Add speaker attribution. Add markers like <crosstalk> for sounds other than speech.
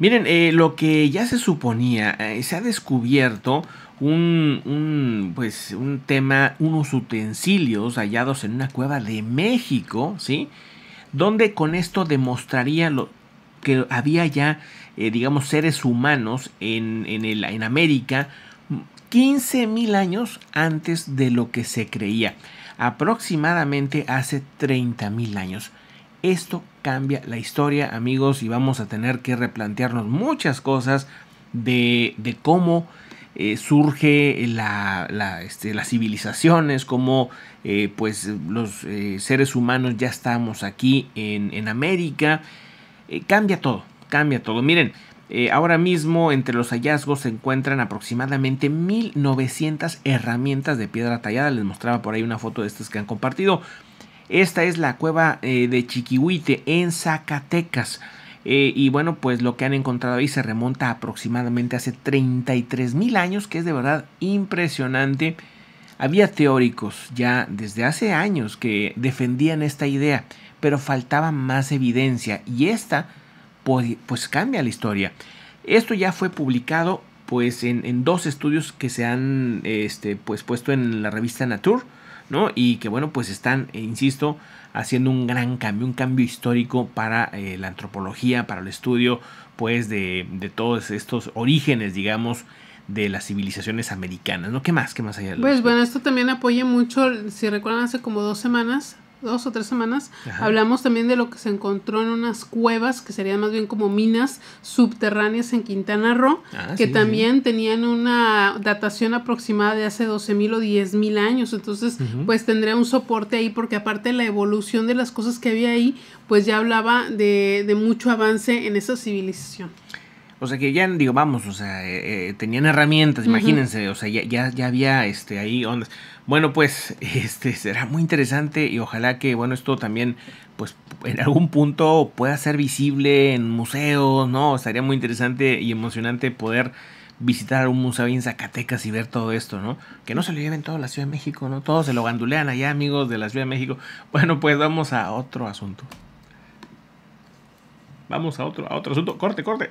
Speaker 1: Miren, eh, lo que ya se suponía, eh, se ha descubierto un, pues, un tema, unos utensilios hallados en una cueva de México, ¿sí? Donde con esto demostraría lo, que había ya, eh, digamos, seres humanos en, en, el, en América 15.000 años antes de lo que se creía, aproximadamente hace 30.000 años. Esto cambia la historia, amigos, y vamos a tener que replantearnos muchas cosas de, cómo eh, surge la, este, las civilizaciones, cómo eh, pues los eh, seres humanos ya estamos aquí en, en América. cambia todo, cambia todo. Miren, ahora mismo entre los hallazgos se encuentran aproximadamente 1900 herramientas de piedra tallada. Les mostraba por ahí una foto de estas que han compartido. Esta es la cueva eh, de Chiquihuite en Zacatecas. Eh, y bueno, pues lo que han encontrado ahí se remonta aproximadamente hace 33 mil años, que es de verdad impresionante. Había teóricos ya desde hace años que defendían esta idea, pero faltaba más evidencia y esta pues, pues cambia la historia. Esto ya fue publicado pues en, dos estudios que se han este, pues, puesto en la revista Nature ¿no? Y que bueno, pues están, eh, insisto, haciendo un gran cambio, un cambio histórico para eh, la antropología, para el estudio, pues, de, de, todos estos orígenes, digamos, de las civilizaciones americanas, ¿no? ¿Qué más? ¿Qué más hay? Pues
Speaker 2: bueno, esto también apoya mucho, si recuerdan, hace como dos semanas dos o tres semanas, hablamos también de lo que se encontró en unas cuevas, que serían más bien como minas subterráneas en Quintana Roo, ah, que también tenían una datación aproximada de hace 12.000 o mil años. Entonces, pues tendría un soporte ahí, porque aparte la evolución de las cosas que había ahí, pues ya hablaba de, de mucho avance en esa civilización.
Speaker 1: O sea que ya, digo, vamos, o sea, eh, eh, tenían herramientas, imagínense, o sea, ya, ya, ya, había este, ahí ondas. Bueno, pues, <laughs> este, será muy interesante y ojalá que, bueno, esto también, pues, en algún punto pueda ser visible en museos, ¿no? sería muy interesante y emocionante poder visitar un museo en Zacatecas y ver todo esto, ¿no? Que no se lo lleven toda la Ciudad de México, ¿no? Todos se lo gandulean allá, amigos de la Ciudad de México. Bueno, pues vamos a otro asunto vamos a otro, a otro asunto. Corte, corte.